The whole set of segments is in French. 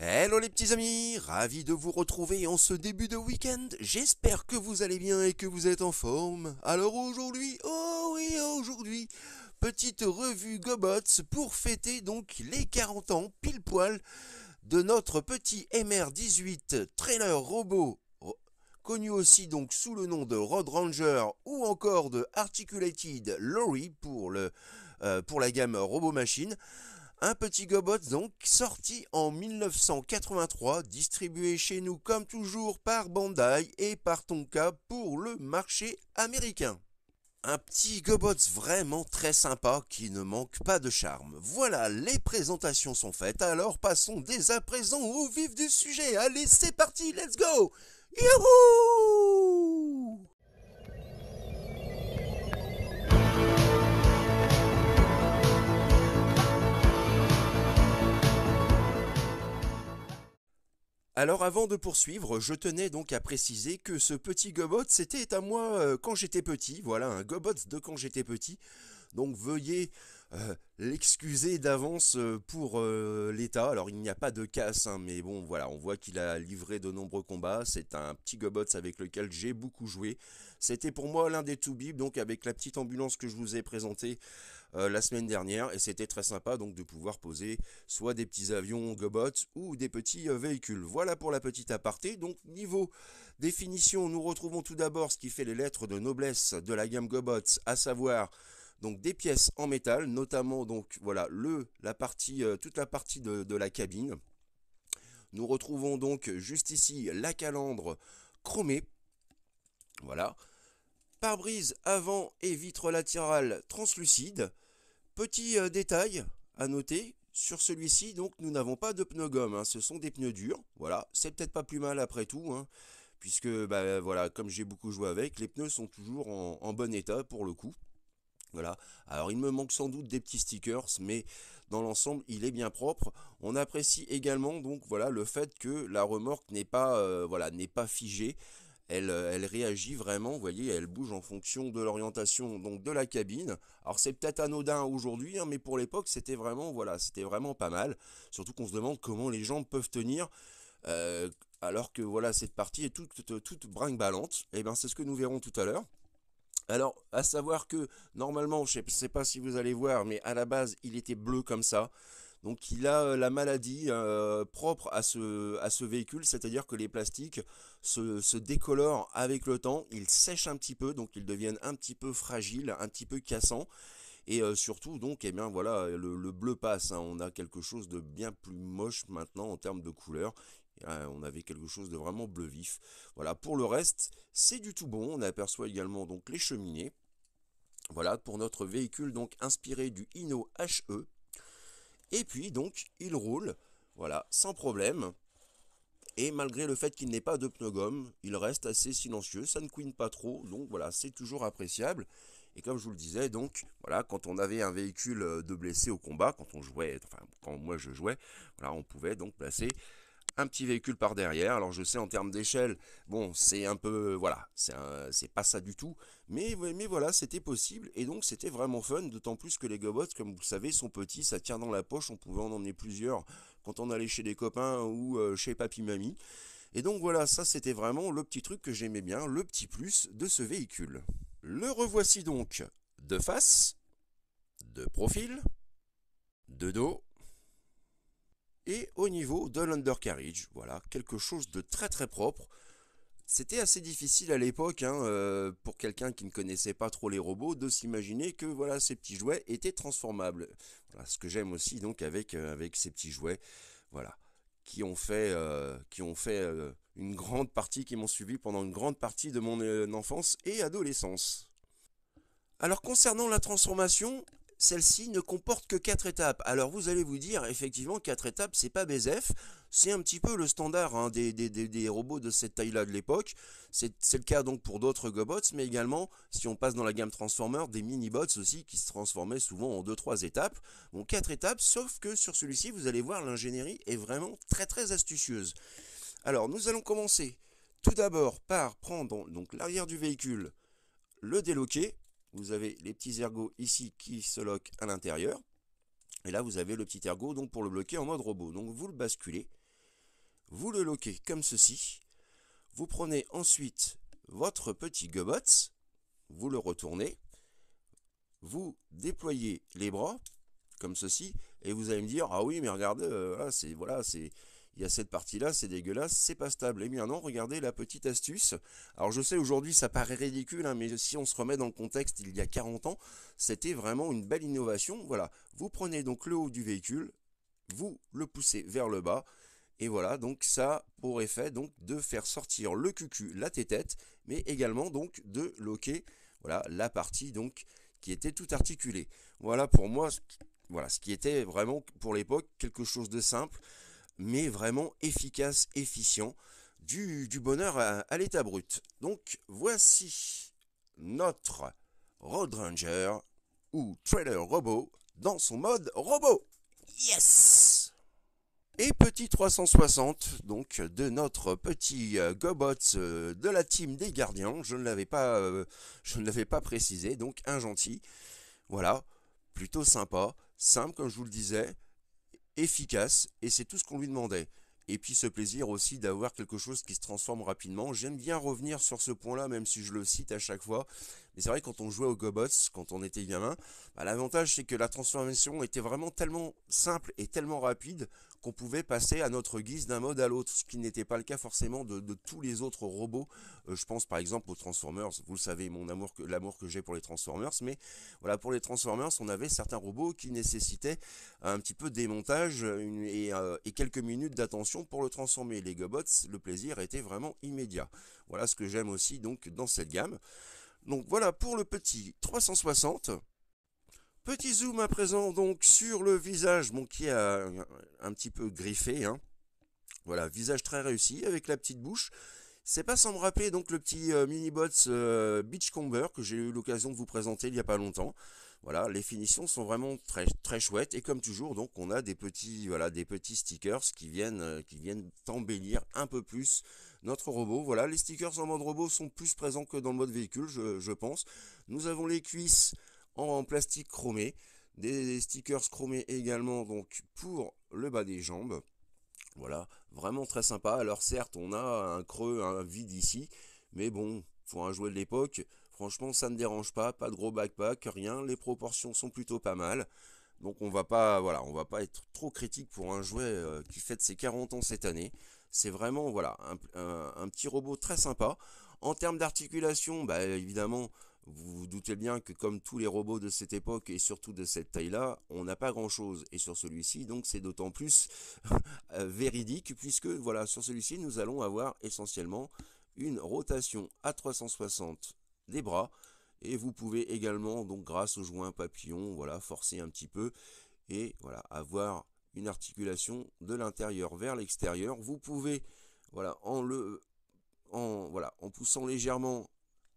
Hello les petits amis, ravi de vous retrouver en ce début de week-end. J'espère que vous allez bien et que vous êtes en forme. Alors aujourd'hui, oh oui aujourd'hui, petite revue Gobots pour fêter donc les 40 ans pile poil de notre petit MR18 trailer robot oh, connu aussi donc sous le nom de Road Ranger ou encore de Articulated Lorry pour, le, euh, pour la gamme Robo Machine. Un petit gobot donc, sorti en 1983, distribué chez nous comme toujours par Bandai et par Tonka pour le marché américain. Un petit GoBots vraiment très sympa qui ne manque pas de charme. Voilà, les présentations sont faites, alors passons dès à présent au vif du sujet. Allez, c'est parti, let's go Youhou Alors avant de poursuivre, je tenais donc à préciser que ce petit gobot, c'était à moi euh, quand j'étais petit, voilà, un gobot de quand j'étais petit. Donc veuillez euh, l'excuser d'avance euh, pour euh, l'État. Alors il n'y a pas de casse, hein, mais bon voilà, on voit qu'il a livré de nombreux combats. C'est un petit gobots avec lequel j'ai beaucoup joué. C'était pour moi l'un des tout bib donc avec la petite ambulance que je vous ai présentée la semaine dernière, et c'était très sympa donc de pouvoir poser soit des petits avions gobots ou des petits véhicules. Voilà pour la petite aparté. Donc niveau définition, nous retrouvons tout d'abord ce qui fait les lettres de noblesse de la gamme gobots, à savoir donc des pièces en métal, notamment donc voilà le la partie euh, toute la partie de, la cabine. Nous retrouvons donc juste ici la calandre chromée, voilà, pare-brise avant et vitre latérale translucide. Petit euh, détail à noter. Sur celui-ci, donc, nous n'avons pas de pneus gomme, hein, ce sont des pneus durs, voilà, c'est peut-être pas plus mal après tout, hein, puisque, bah, voilà, comme j'ai beaucoup joué avec, les pneus sont toujours en, en bon état pour le coup. Voilà. Alors il me manque sans doute des petits stickers, mais dans l'ensemble il est bien propre. On apprécie également donc voilà le fait que la remorque n'est pas euh, voilà n'est pas figée. Elle, euh, elle, réagit vraiment, vous voyez, elle bouge en fonction de l'orientation donc de la cabine. Alors c'est peut-être anodin aujourd'hui, hein, mais pour l'époque c'était vraiment voilà, c'était vraiment pas mal. Surtout qu'on se demande comment les jambes peuvent tenir. Euh, alors que voilà cette partie est toute, toute, toute brinque-ballante, et eh bien c'est ce que nous verrons tout à l'heure. Alors, à savoir que normalement, je ne sais pas si vous allez voir, mais à la base, il était bleu comme ça. Donc il a euh, la maladie euh, propre à ce, véhicule, c'est-à-dire que les plastiques se, décolorent avec le temps, ils sèchent un petit peu, donc ils deviennent un petit peu fragiles, un petit peu cassants. Et euh, surtout, donc, eh bien voilà, le, bleu passe. Hein. On a quelque chose de bien plus moche maintenant en termes de couleur. Euh, on avait quelque chose de vraiment bleu vif. Voilà, pour le reste, c'est du tout bon. On aperçoit également donc les cheminées. Voilà, pour notre véhicule donc inspiré du Hino HE. Et puis donc, il roule, voilà, sans problème. Et malgré le fait qu'il n'ait pas de pneu gomme, il reste assez silencieux, ça ne couine pas trop, donc voilà, c'est toujours appréciable. Et comme je vous le disais, donc voilà, quand on avait un véhicule de blessé au combat, quand on jouait, enfin quand moi je jouais, voilà, on pouvait donc placer un petit véhicule par derrière. Alors je sais en termes d'échelle, bon, c'est un peu, voilà, c'est pas ça du tout, mais, mais voilà, c'était possible et donc c'était vraiment fun, d'autant plus que les gobots, comme vous savez, sont petits, ça tient dans la poche, on pouvait en emmener plusieurs quand on allait chez des copains ou euh, chez papy mamie. Et donc voilà, ça c'était vraiment le petit truc que j'aimais bien, le petit plus de ce véhicule. Le revoici donc de face, de profil, de dos, et au niveau de l'undercarriage. Voilà, quelque chose de très très propre. C'était assez difficile à l'époque, hein, euh, pour quelqu'un qui ne connaissait pas trop les robots, de s'imaginer que voilà, ces petits jouets étaient transformables. ce que j'aime aussi donc avec, euh, avec ces petits jouets, voilà, qui ont fait, euh, qui ont fait une grande partie, qui m'ont suivi pendant une grande partie de mon enfance et adolescence. Alors concernant la transformation, celle-ci ne comporte que 4 étapes. Alors vous allez vous dire, effectivement, 4 étapes, c'est pas bsf c'est un petit peu le standard hein, des, des, robots de cette taille-là de l'époque. C'est le cas donc pour d'autres Gobots, mais également, si on passe dans la gamme Transformer, des mini-bots aussi qui se transformaient souvent en 2-3 étapes. Bon, 4 étapes, sauf que sur celui-ci, vous allez voir, l'ingénierie est vraiment très très astucieuse. Alors nous allons commencer tout d'abord par prendre donc l'arrière du véhicule, le déloquer, vous avez les petits ergots ici qui se loquent à l'intérieur. Et là, vous avez le petit ergot donc pour le bloquer en mode robot. Donc vous le basculez, vous le loquez comme ceci. Vous prenez ensuite votre petit gobot, vous le retournez, vous déployez les bras comme ceci, et vous allez me dire ah oui mais regardez, euh, ah, c'est voilà c'est il y a cette partie-là, c'est dégueulasse, c'est pas stable. Eh bien non, regardez la petite astuce. Alors je sais, aujourd'hui, ça paraît ridicule, hein, mais si on se remet dans le contexte, il y a 40 ans, c'était vraiment une belle innovation. Voilà, vous prenez donc le haut du véhicule, vous le poussez vers le bas, et voilà, donc ça pour effet donc de faire sortir le cucu, la tête, mais également donc de loquer voilà la partie donc qui était tout articulée. Voilà pour moi, voilà ce qui était vraiment pour l'époque quelque chose de simple mais vraiment efficace, efficient, du, bonheur à, l'état brut. Donc voici notre Road Ranger ou Trailer Robot dans son mode robot. Yes et petit 360 donc de notre petit euh, Gobots Gobot euh, de la team des gardiens, je ne l'avais pas euh, je ne l'avais pas précisé donc un gentil. Voilà, plutôt sympa, simple comme je vous le disais, efficace, et c'est tout ce qu'on lui demandait. Et puis ce plaisir aussi d'avoir quelque chose qui se transforme rapidement. J'aime bien revenir sur ce point-là, même si je le cite à chaque fois. Et c'est vrai, quand on jouait aux Gobots, quand on était gamin, bah, l'avantage c'est que la transformation était vraiment tellement simple et tellement rapide qu'on pouvait passer à notre guise d'un mode à l'autre, ce qui n'était pas le cas forcément de, tous les autres robots. Euh, je pense par exemple aux Transformers, vous le savez, mon amour l'amour que j'ai pour les Transformers, mais voilà, pour les Transformers, on avait certains robots qui nécessitaient un petit peu de démontage euh, et, quelques minutes d'attention pour le transformer. Les Gobots, le plaisir était vraiment immédiat. Voilà ce que j'aime aussi donc dans cette gamme. Donc voilà pour le petit 360. Petit zoom à présent donc sur le visage, qui est un, petit peu griffé. Hein. Voilà, visage très réussi avec la petite bouche. C'est pas sans me rappeler donc le petit euh, mini bots euh, Beachcomber que j'ai eu l'occasion de vous présenter il n'y a pas longtemps. Voilà, les finitions sont vraiment très très chouettes et comme toujours donc on a des petits voilà des petits stickers qui viennent euh, qui embellir un peu plus notre robot. Voilà, les stickers en mode robot sont plus présents que dans le mode véhicule, je, pense. Nous avons les cuisses en plastique chromé, des stickers chromés également donc pour le bas des jambes. Voilà, vraiment très sympa. Alors certes, on a un creux, un vide ici, mais bon, pour un jouet de l'époque. Franchement, ça ne dérange pas, pas de gros backpack, rien, les proportions sont plutôt pas mal. Donc on va pas voilà, on va pas être trop critique pour un jouet euh, qui fête ses 40 ans cette année. C'est vraiment voilà, un, petit robot très sympa. En termes d'articulation, bah, évidemment, vous vous doutez bien que comme tous les robots de cette époque et surtout de cette taille-là, on n'a pas grand-chose. Et sur celui-ci, donc c'est d'autant plus euh, véridique puisque voilà, sur celui-ci, nous allons avoir essentiellement une rotation à 360 des bras. Et vous pouvez également, donc grâce au joint papillon, voilà, forcer un petit peu et voilà, avoir une articulation de l'intérieur vers l'extérieur. Vous pouvez, voilà, en le, en, voilà, en poussant légèrement,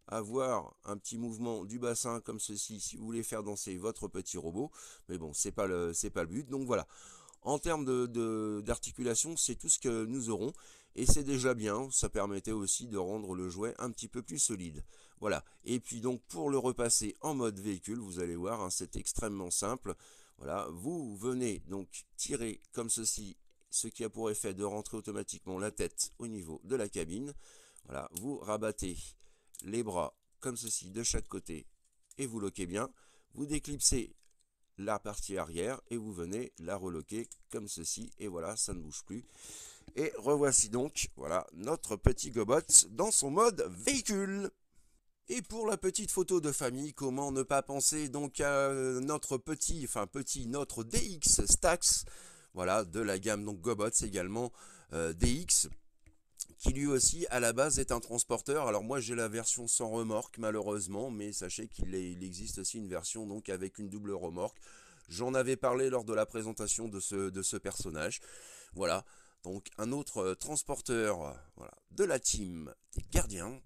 avoir un petit mouvement du bassin comme ceci si vous voulez faire danser votre petit robot. Mais bon, c'est pas le, c'est pas le but. Donc voilà. En termes d'articulation, de, d'articulation c'est tout ce que nous aurons. Et c'est déjà bien, ça permettait aussi de rendre le jouet un petit peu plus solide. Voilà. Et puis donc pour le repasser en mode véhicule, vous allez voir, hein, c'est extrêmement simple. Voilà, vous venez donc tirer comme ceci, ce qui a pour effet de rentrer automatiquement la tête au niveau de la cabine. Voilà, vous rabattez les bras comme ceci de chaque côté et vous loquez bien. Vous déclipsez la partie arrière et vous venez la reloquer comme ceci et voilà ça ne bouge plus et revoici donc voilà notre petit gobot dans son mode véhicule et pour la petite photo de famille, comment ne pas penser donc à euh, notre petit, enfin petit, notre DX Stax, voilà, de la gamme donc Gobots également, euh, DX, qui lui aussi à la base est un transporteur. Alors moi j'ai la version sans remorque malheureusement, mais sachez qu'il existe aussi une version donc avec une double remorque. J'en avais parlé lors de la présentation de ce, personnage. Voilà, donc un autre euh, transporteur de la team des gardiens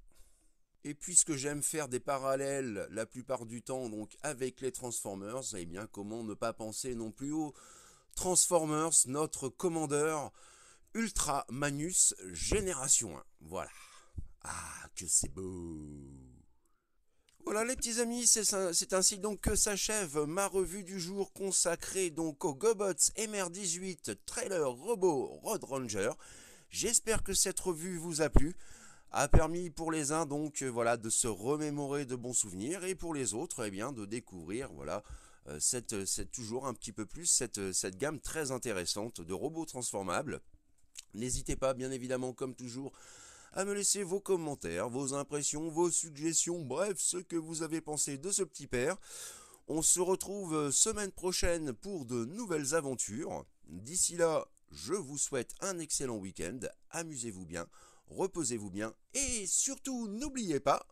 et puisque j'aime faire des parallèles la plupart du temps donc avec les Transformers, et eh bien comment ne pas penser non plus aux Transformers, notre commandeur Ultra Manus Génération 1. Voilà. Ah, que c'est beau. Voilà les petits amis, c'est ainsi donc que s'achève ma revue du jour consacrée donc aux Gobots MR18 Trailer Robot Road Ranger. J'espère que cette revue vous a plu a permis pour les uns donc euh, voilà de se remémorer de bons souvenirs et pour les autres eh bien de découvrir voilà euh, euh, cette, toujours un petit peu plus cette, cette gamme très intéressante de robots transformables. N'hésitez pas bien évidemment comme toujours à me laisser vos commentaires, vos impressions, vos suggestions, bref ce que vous avez pensé de ce petit père. On se retrouve semaine prochaine pour de nouvelles aventures. D'ici là, je vous souhaite un excellent week-end, amusez-vous bien reposez-vous bien et surtout n'oubliez pas,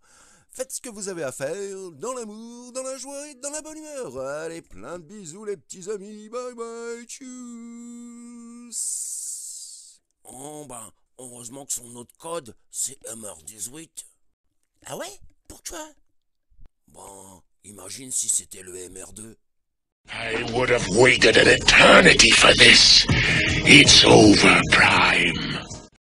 faites ce que vous avez à faire dans l'amour, dans la joie et dans la bonne humeur. Allez, plein de bisous les petits amis, bye bye, tchuss. Oh ben, heureusement que son autre code, c'est MR18. Ah ouais Pourquoi Bon, imagine si c'était le MR2. I would have waited an eternity for this. It's over, Prime.